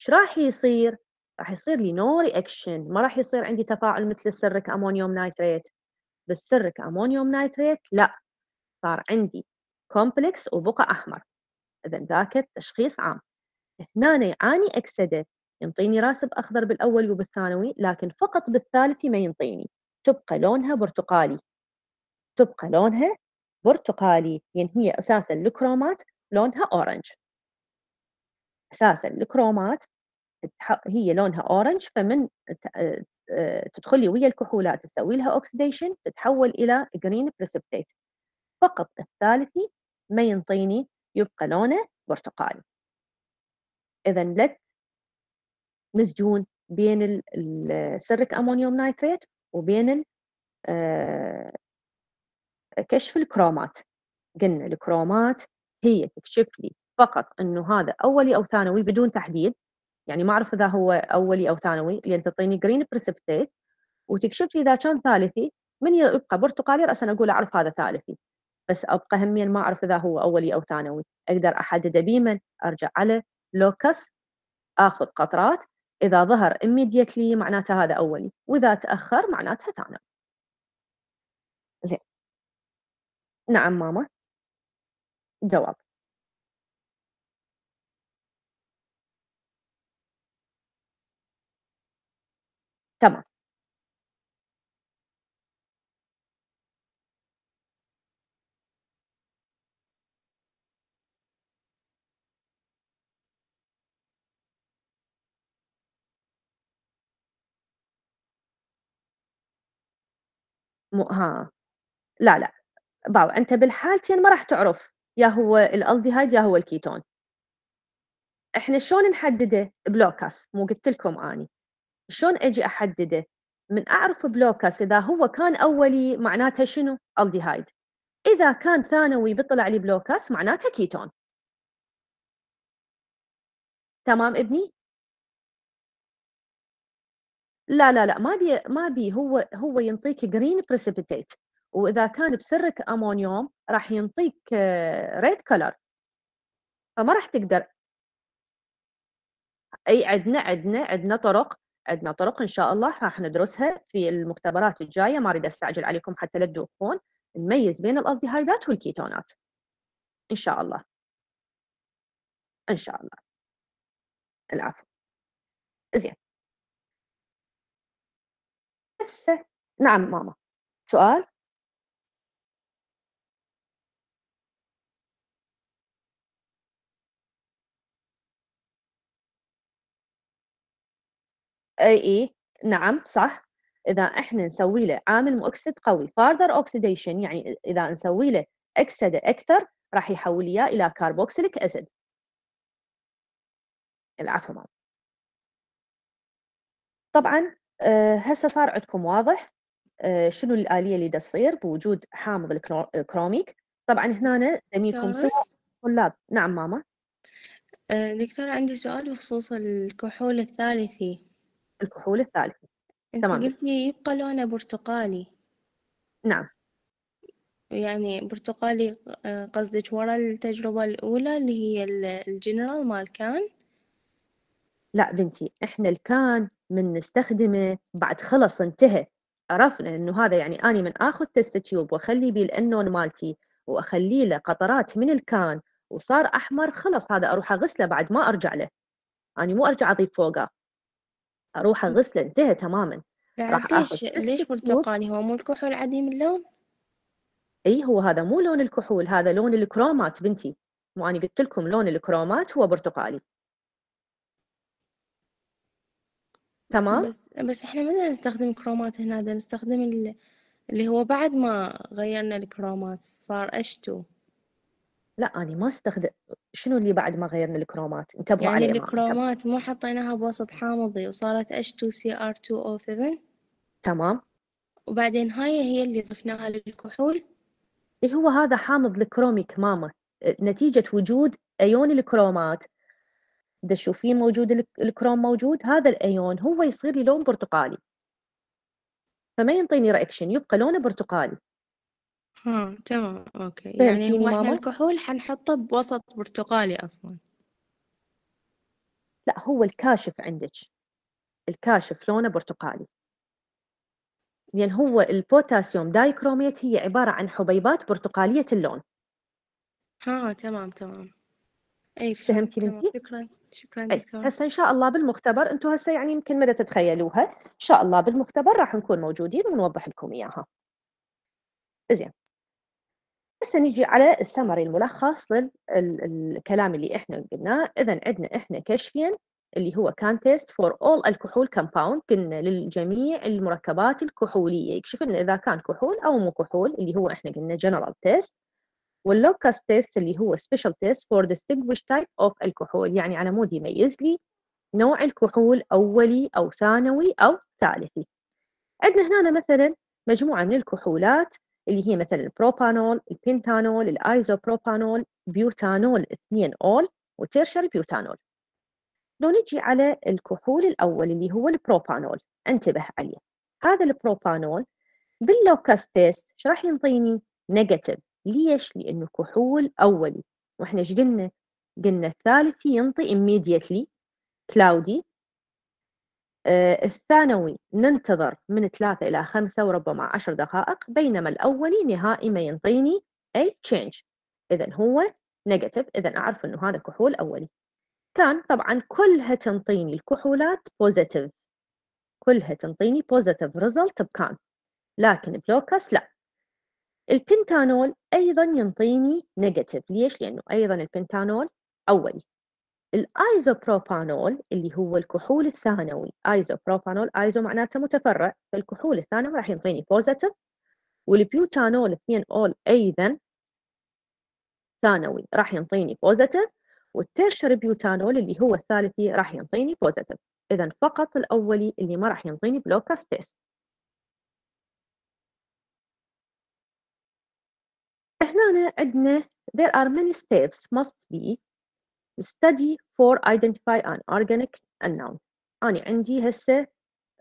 ايش راح يصير؟ راح يصير لي نو رياكشن ما راح يصير عندي تفاعل مثل السرك امونيوم نايتريت بالسر كأمونيوم نايتريت لا صار عندي كومبلكس وبقع أحمر إذا ذاك تشخيص عام هنا يعاني أكسدة ينطيني راسب أخضر بالأول وبالثانوي لكن فقط بالثالثي ما ينطيني تبقى لونها برتقالي تبقى لونها برتقالي لأن يعني هي أساسا الكرومات لونها أورنج اساسا الكرومات هي لونها اورنج فمن آه، تدخلي ويا الكحولات تسوي لها اوكسيديشن تتحول الى جرين بريسبتيت فقط الثالثي ما ينطيني يبقى لونه برتقالي اذا لت مسجون بين السرك امونيوم نايتريت وبين آه، كشف الكرومات قلنا الكرومات هي تكشف لي فقط انه هذا اولي او ثانوي بدون تحديد يعني ما اعرف اذا هو اولي او ثانوي لان يعني تعطيني جرين بريسبتيت وتكشف لي اذا كان ثالثي من يبقى برتقالي راسا اقول اعرف هذا ثالثي بس ابقى هميا ما اعرف اذا هو اولي او ثانوي اقدر احدده بيمن ارجع على لوكس اخذ قطرات اذا ظهر immediately معناته هذا اولي واذا تاخر معناته ثانوي زين نعم ماما جواب تمام. م ها. لا، لأ، باو أنت بالحالتين ما راح تعرف يا هو الالديهايد يا هو الكيتون. إحنا شلون نحدّده؟ بلوكاس، مو قُلت لكم أني. شلون اجي احدده من اعرف بلوكس اذا هو كان اولي معناته شنو الديهايد اذا كان ثانوي بطلع لي بلوكس معناته كيتون تمام ابني لا لا لا ما بي ما بي هو هو ينطيك جرين بريسبيتيت واذا كان بسرك امونيوم راح ينطيك ريد آه، كلر فما راح تقدر اي عندنا عندنا عندنا طرق عندنا طرق ان شاء الله راح ندرسها في المختبرات الجايه ما اريد استعجل عليكم حتى لا تدوخون نميز بين الالديهايدات والكيتونات ان شاء الله ان شاء الله العفو زين نعم ماما سؤال اي اي نعم صح اذا احنا نسوي له عامل مؤكسد قوي further oxidation يعني اذا نسوي له اكسده اكثر راح يحول اياه الى كاربوكسيليك اسيد العفو مام طبعا آه، هسه صار عندكم واضح آه، شنو الآلية اللي تصير بوجود حامض الكروميك طبعا هنا زميلكم نعم. سوى طلاب نعم ماما آه، عندي سؤال بخصوص الكحول الثالثي الكحول الثالثة انت تمام قلتي يبقى لونه برتقالي نعم يعني برتقالي آه، قصدك ورا التجربة الأولى اللي هي الجنرال مال كان لا بنتي احنا الكان من نستخدمه بعد خلص انتهى عرفنا انه هذا يعني اني من اخذ تست تيوب واخلي بيه الانون مالتي واخلي له قطرات من الكان وصار احمر خلص هذا اروح اغسله بعد ما ارجع له اني مو ارجع اضيف فوقه اروح اغسله انتهى تماما يعني راح طيب، ليش ليش برتقالي يعني؟ هو مو الكحول عديم اللون؟ اي هو هذا مو لون الكحول هذا لون الكرومات بنتي مو انا قلت لكم لون الكرومات هو برتقالي تمام بس بس احنا ما نستخدم كرومات هنا نستخدم اللي هو بعد ما غيرنا الكرومات صار اشتو لأ أنا ما استخدم شنو اللي بعد ما غيّرنا الكرومات؟ انتبهوا يعني الكرومات ما الكرومات مو حطيناها بوسط حامضي وصارت H2CR2O7 تمام. وبعدين هاي هي اللي ضفناها للكحول؟ إيه هو هذا حامض الكروميك ماما نتيجة وجود أيون الكرومات تشوفين موجود الكروم موجود هذا الأيون هو يصير لي لون برتقالي. فما ينطيني رياكشن يبقى لونه برتقالي. ها تمام أوكي طيب، يعني هو إحنا الكحول حنحطه بوسط برتقالي أصلا لا هو الكاشف عندك الكاشف لونه برتقالي لأن يعني هو البوتاسيوم دايكروميت هي عبارة عن حبيبات برتقالية اللون ها تمام تمام أي فهمتي بنتي؟ شكرا شكرا دكتور دكتورة هسه إن شاء الله بالمختبر أنتم هسه يعني يمكن مدى تتخيلوها إن شاء الله بالمختبر راح نكون موجودين ونوضح لكم إياها زين هسه نجي على السمري الملخص للكلام اللي احنا قلناه اذا عندنا احنا كشفيا اللي هو كان تيست فور اول الكحول كومباوند قلنا للجميع المركبات الكحوليه يكشف لنا اذا كان كحول او مو كحول اللي هو احنا قلنا جنرال تيست واللوكاس تيست اللي هو سبيشال تيست فور distinguished تايب اوف الكحول يعني على مود يميز لي نوع الكحول اولي او ثانوي او ثالثي عندنا هنا مثلا مجموعه من الكحولات اللي هي مثلا البروبانول البنتانول الايزوبروبانول بيوتانول اثنين اول وتيرشري بيوتانول لو نجي على الكحول الاول اللي هو البروبانول انتبه عليه هذا البروبانول باللوكاس تيست ايش راح ينطيني نيجاتيف ليش لانه كحول اولي واحنا ايش قلنا قلنا الثالثي ينطي immediately cloudy آه، الثانوي ننتظر من ثلاثة إلى خمسة وربما عشر دقائق بينما الأولي نهائي ما ينطيني أي change إذا هو نيجاتيف إذا أعرف أنه هذا كحول أولي كان طبعا كلها تنطيني الكحولات بوزيتيف كلها تنطيني بوزيتيف ريزلت بكان لكن بلوكاس لا البنتانول أيضا ينطيني نيجاتيف ليش؟ لأنه أيضا البنتانول أولي الايزوبروبانول اللي هو الكحول الثانوي ايزوبروبانول ايزو معناته متفرع فالكحول الثانوي راح يعطيني بوزيتيف والبيوتانول 2 اول ايضا ثانوي راح يعطيني بوزيتيف والتيرشر بيوتانول اللي هو الثالثي راح يعطيني بوزيتيف اذا فقط الاولي اللي ما راح يعطيني بلوكاس تيست هنا عندنا there are many steps must be study for identify an organic unknown أنا عندي هسه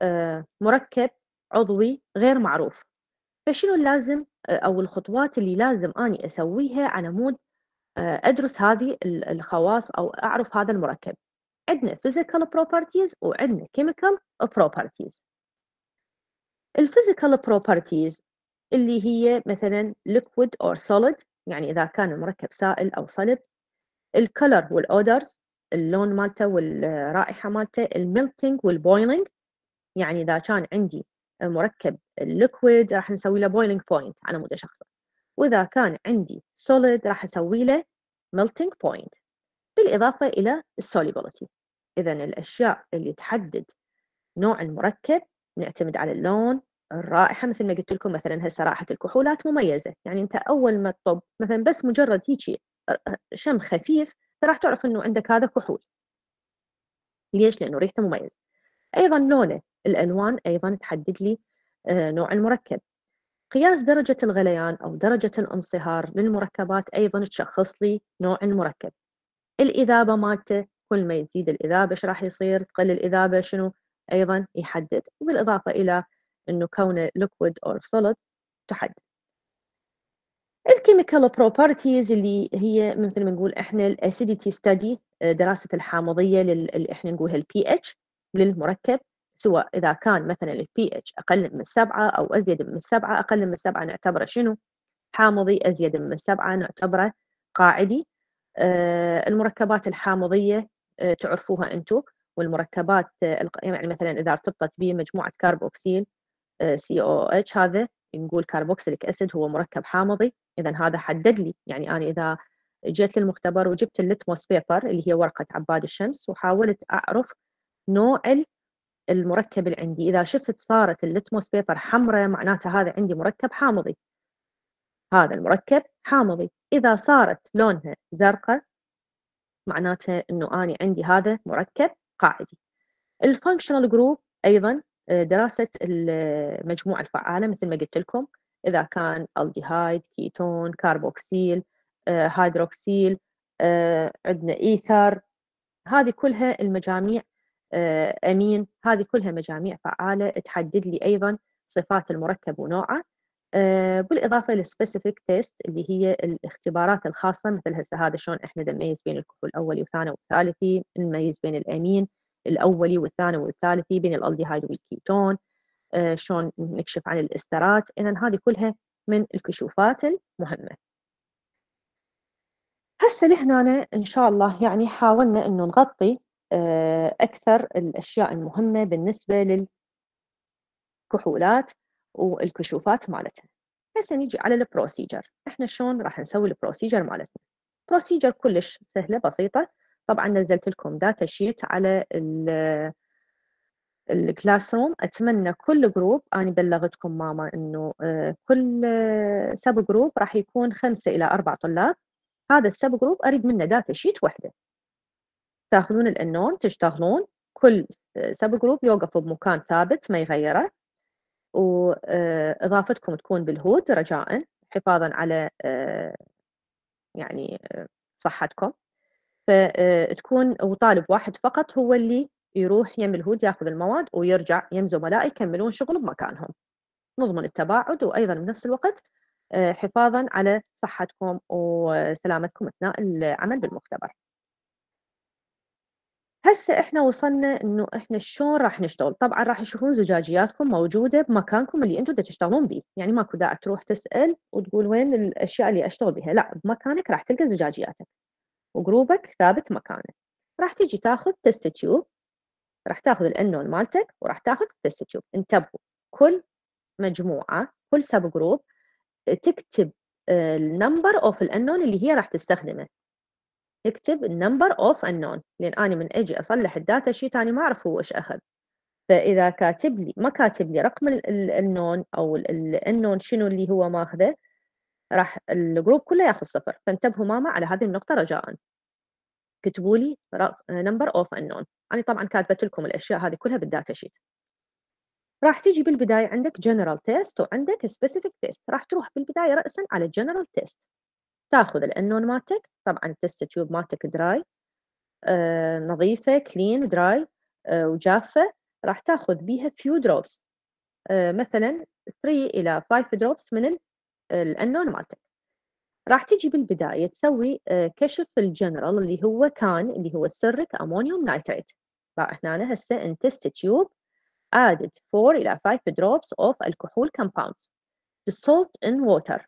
آه، مركب عضوي غير معروف فشنو لازم آه، أو الخطوات اللي لازم أني أسويها على مود آه، أدرس هذه الخواص أو أعرف هذا المركب عندنا physical properties وعندنا chemical properties physical properties اللي هي مثلا liquid or solid يعني إذا كان المركب سائل أو صلب الكلر والاودرز اللون مالته والرائحه مالته الميلتنج والبويلنج يعني اذا كان عندي مركب الليكويد راح نسوي له بويلنج بوينت على مود اشخصه واذا كان عندي سوليد راح اسوي له ميلتنج بوينت بالاضافه الى السوليبيليتي اذا الاشياء اللي تحدد نوع المركب نعتمد على اللون الرائحه مثل ما قلت لكم مثلا هسه رائحه الكحولات مميزه يعني انت اول ما تطب مثلا بس مجرد هيجي شم خفيف فراح تعرف انه عندك هذا كحول ليش لانه ريحته مميزه ايضا لونه الالوان ايضا تحدد لي آه، نوع المركب قياس درجة الغليان أو درجة الانصهار للمركبات أيضا تشخص لي نوع المركب الإذابة مالته كل ما يزيد الإذابة إيش راح يصير تقل الإذابة شنو أيضا يحدد وبالإضافة إلى أنه كونه liquid أو solid تحدد الكيميكال بروبرتيز اللي هي مثل ما نقول احنا الاسيديتي آه، ستادي دراسه الحامضيه اللي احنا نقولها البي اتش للمركب سواء اذا كان مثلا البي اتش اقل من سبعه او ازيد من سبعه اقل من سبعه نعتبره شنو؟ حامضي ازيد من سبعه نعتبره قاعدي آه، المركبات الحامضيه آه، تعرفوها انتم والمركبات يعني مثلا اذا ارتبطت بمجموعه كاربوكسيل سي او اتش هذا نقول كاربوكسيليك اسيد هو مركب حامضي اذا هذا حدد لي يعني انا اذا جيت للمختبر وجبت الليتموس بيبر اللي هي ورقه عباد الشمس وحاولت اعرف نوع المركب اللي عندي اذا شفت صارت الليتموس بيبر حمراء معناته هذا عندي مركب حامضي هذا المركب حامضي اذا صارت لونها زرقاء معناته انه اني عندي هذا مركب قاعدي الفانكشنال جروب ايضا آه، دراسة المجموعة الفعالة مثل ما قلت لكم إذا كان الديهايد كيتون كاربوكسيل آه، هيدروكسيل آه، عندنا إيثر هذه كلها المجاميع أمين هذه كلها مجاميع فعالة تحدد لي أيضا صفات المركب ونوعه بالإضافة للسبيسيفيك تيست اللي هي الاختبارات الخاصة مثل هسه هذا شلون احنا نميز بين الكحول الأولي والثاني والثالثي نميز بين الأمين الأولي والثاني والثالثي بين الألديهايد والكيتون آه، شلون نكشف عن الاسترات إذا هذه كلها من الكشوفات المهمة هسه لهنا إن شاء الله يعني حاولنا إنه نغطي آه، أكثر الأشياء المهمة بالنسبة للكحولات والكشوفات مالتها هسه نيجي على البروسيجر احنا شلون راح نسوي البروسيجر مالتنا بروسيجر كلش سهلة بسيطة طبعا نزلت لكم داتا شيت على الكلاس روم اتمنى كل جروب انا بلغتكم ماما انه آه، كل سب جروب راح يكون خمسة الى اربع طلاب هذا السب جروب اريد منه داتا شيت وحده تاخذون الانون تشتغلون كل سب جروب يوقف بمكان ثابت ما يغيره واضافتكم آه، تكون بالهود رجاء حفاظا على آه، يعني صحتكم فتكون آه، وطالب واحد فقط هو اللي يروح يم الهود ياخذ المواد ويرجع يم زملائه يكملون شغل بمكانهم نضمن التباعد وايضا بنفس الوقت آه، حفاظا على صحتكم وسلامتكم اثناء العمل بالمختبر هسه احنا وصلنا انه احنا شلون راح نشتغل طبعا راح تشوفون زجاجياتكم موجوده بمكانكم اللي انتم تشتغلون به يعني ماكو داعي تروح تسال وتقول وين الاشياء اللي اشتغل بها لا بمكانك راح تلقى زجاجياتك وجروبك ثابت مكانه راح تيجي تاخذ تست تيوب راح تاخذ الانون مالتك وراح تاخذ التست تيوب انتبهوا كل مجموعه كل سب جروب تكتب النمبر اوف الانون اللي هي راح تستخدمه تكتب النمبر اوف انون لان انا من اجي اصلح الداتا شيت انا ما اعرف هو ايش اخذ فاذا كاتب لي ما كاتب لي رقم الانون او الانون شنو اللي هو ماخذه راح الجروب كله ياخذ صفر فانتبهوا ماما على هذه النقطه رجاء كتبوا لي نمبر اوف انون انا طبعا كاتبت لكم الاشياء هذه كلها بالداتا شيت راح تيجي بالبدايه عندك جنرال تيست وعندك سبيسيفيك تيست راح تروح بالبدايه راسا على الجنرال تيست تاخذ الانون مالتك طبعا تيست تيوب مالتك دراي آه، نظيفه كلين دراي آه، وجافه راح تاخذ بيها فيو دروبس آه، مثلا 3 الى 5 دروبس من الانون مالتك راح تجي بالبدايه تسوي آه، كشف الجنرال اللي هو كان اللي هو سرك امونيوم نايتريت فهنا هسه انت تيوب added 4 الى 5 drops of alcohol compounds dissolved in water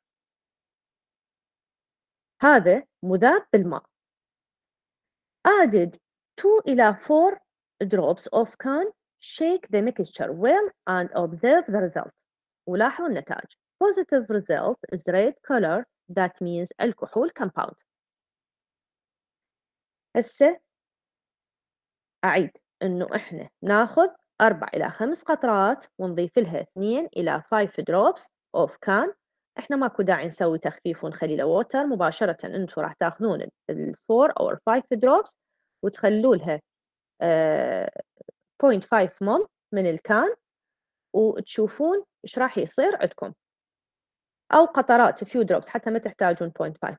هذا مذاب بالماء added 2 إلى 4 drops of can shake the mixture well and observe the result ولاحظوا النتائج positive result is red color that means الكحول compound هسه أعيد إنه إحنا ناخذ أربع إلى خمس قطرات ونضيف لها اثنين إلى 5 drops of can إحنا ماكو داعي نسوي تخفيف ونخلي له water مباشرة أنتوا راح تاخذون الفور أو 5 drops وتخلوا لها 0.5 آه، مول من الكان وتشوفون ايش راح يصير عندكم او قطرات فيو دروبس حتى ما تحتاجون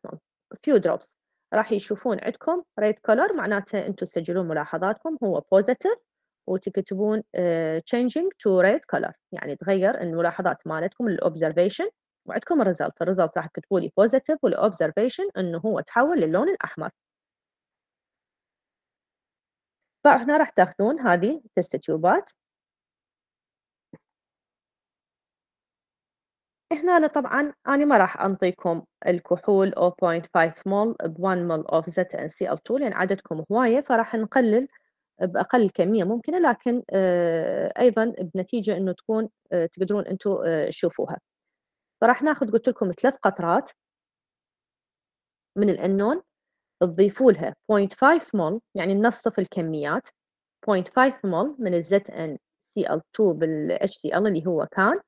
0.5 فيو دروبس راح يشوفون عندكم ريد كولر معناته انتم تسجلون ملاحظاتكم هو بوزيتيف وتكتبون آه، changing to red color يعني تغير الملاحظات مالتكم للاوبزرفيشن وعندكم الريزلت الريزلت راح تكتبوا لي بوزيتيف والاوبزرفيشن انه هو تحول للون الاحمر فاحنا راح تاخذون هذه التست تيوبات هنا طبعا أنا ما راح أنطيكم الكحول 0.5 مول ب 1 مول of ZnCl2 لأن عددكم هواية فراح نقلل بأقل كمية ممكنة لكن آه، أيضا بنتيجة أنه تكون آه، تقدرون أنتم آه، تشوفوها فراح ناخذ قلت لكم ثلاث قطرات من الأنون تضيفوا لها 0.5 مول يعني ننصف الكميات 0.5 مول من ال 2 بال اللي هو كان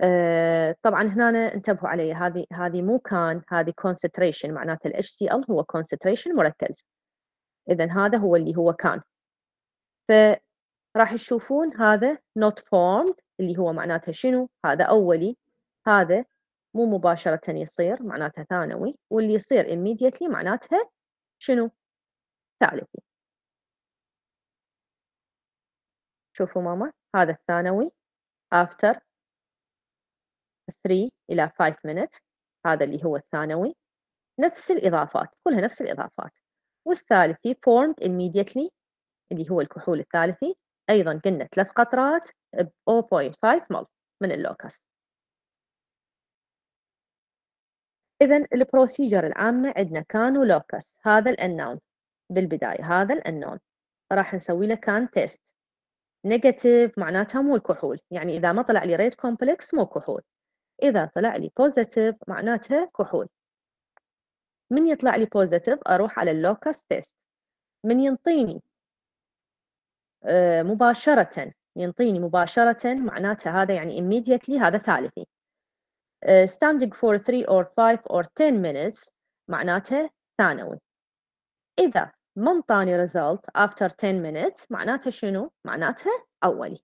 آه، طبعا هنا انتبهوا علي هذه هذه مو كان هذه كونسنتريشن معناته ال HCl هو كونسنتريشن مركز اذا هذا هو اللي هو كان فراح تشوفون هذا not formed اللي هو معناته شنو هذا اولي هذا مو مباشرة يصير معناته ثانوي واللي يصير immediately معناتها شنو ثالثي شوفوا ماما هذا الثانوي after 3 إلى 5 minute هذا اللي هو الثانوي نفس الإضافات كلها نفس الإضافات والثالثي formed immediately اللي هو الكحول الثالثي أيضا قلنا ثلاث قطرات ب 0.5 مول من اللوكس إذا البروسيجر العامة عندنا كان ولوكس هذا الأنون بالبداية هذا الأنون راح نسوي له كان تيست نيجاتيف معناتها مو الكحول يعني إذا ما طلع لي ريت كومبلكس مو كحول إذا طلع لي positive معناتها كحول من يطلع لي positive أروح على اللوكس تيست من ينطيني آه، مباشرة ينطيني مباشرة معناتها هذا يعني immediately هذا ثالثي آه، standing for 3 or 5 or 10 minutes معناتها ثانوي إذا منطاني انطاني result after 10 minutes معناتها شنو؟ معناتها أولي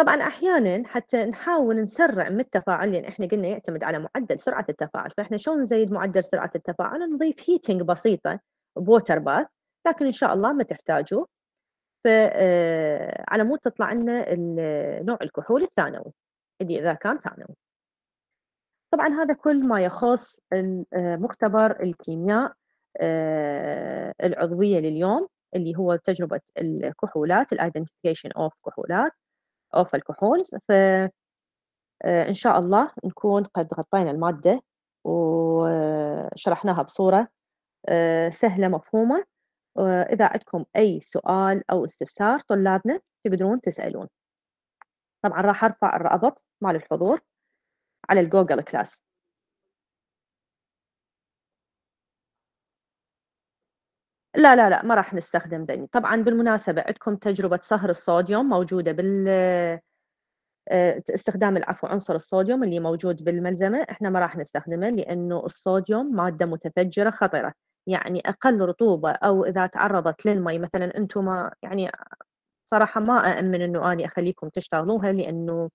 طبعا احيانا حتى نحاول نسرع من التفاعل لان يعني احنا قلنا يعتمد على معدل سرعه التفاعل فاحنا شلون نزيد معدل سرعه التفاعل نضيف هيتنج بسيطه بوتر باث لكن ان شاء الله ما تحتاجوا آه، على مود تطلع لنا آه، نوع الكحول الثانوي اللي اذا كان ثانوي طبعا هذا كل ما يخص آه، مختبر الكيمياء العضويه لليوم اللي هو تجربه الكحولات الايدنتيفيكيشن اوف كحولات of alcohols ف آه، إن شاء الله نكون قد غطينا المادة وشرحناها بصورة آه، سهلة مفهومة آه، إذا عندكم أي سؤال أو استفسار طلابنا تقدرون تسألون طبعا راح أرفع الرابط مال الحضور على الجوجل كلاس لا، لا، لأ، ما راح نستخدم دقيق. طبعًا بالمناسبة عندكم تجربة صهر الصوديوم موجودة بال آه، استخدام العفو، عنصر الصوديوم اللي موجود بالملزمة، إحنا ما راح نستخدمه لإنه الصوديوم مادة متفجرة خطرة، يعني أقل رطوبة أو إذا تعرّضت للمَي مثلًا أنتم ما يعني صراحة ما أأمِّن إنه أني أخلّيكم تشتغلوها لإنه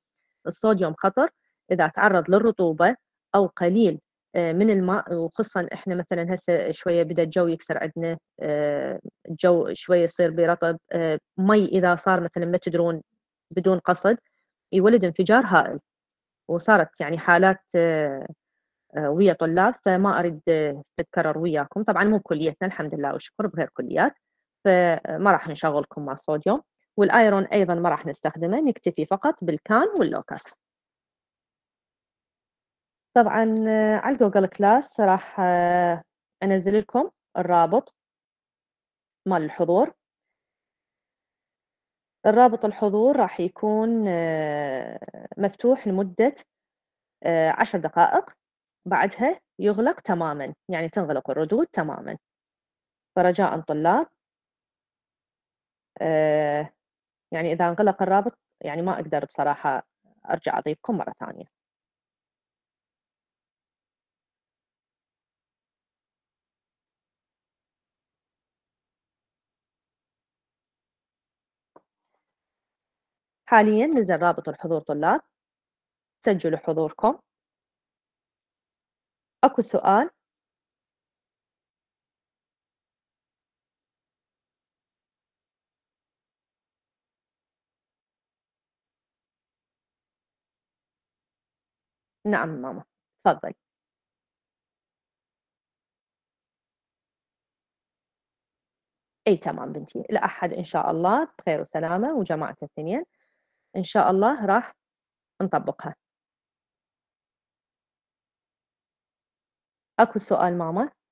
الصوديوم خطر، إذا تعرّض للرطوبة أو قليل آه، من الماء وخصوصا احنا مثلا هسه شويه بدا الجو يكسر عندنا آه، الجو شويه يصير برطب آه، مي اذا صار مثلا ما تدرون بدون قصد يولد انفجار هائل وصارت يعني حالات ويا طلاب فما اريد تتكرر وياكم طبعا مو كليتنا الحمد لله والشكر بغير كليات فما راح نشغلكم مع الصوديوم والايرون ايضا ما راح نستخدمه نكتفي فقط بالكان واللوكاس طبعا آه، على الجوجل كلاس راح آه، انزل لكم الرابط مال الحضور الرابط الحضور راح يكون آه، مفتوح لمدة عشر دقائق بعدها يغلق تماما يعني تنغلق الردود تماما فرجاء طلاب يعني إذا انغلق الرابط يعني ما أقدر بصراحة أرجع أضيفكم مرة ثانية حاليا نزل رابط الحضور طلاب سجلوا حضوركم أكو سؤال نعم ماما تفضل اي تمام بنتي الاحد ان شاء الله بخير وسلامه وجماعه الاثنين إن شاء الله راح نطبقها أكو سؤال ماما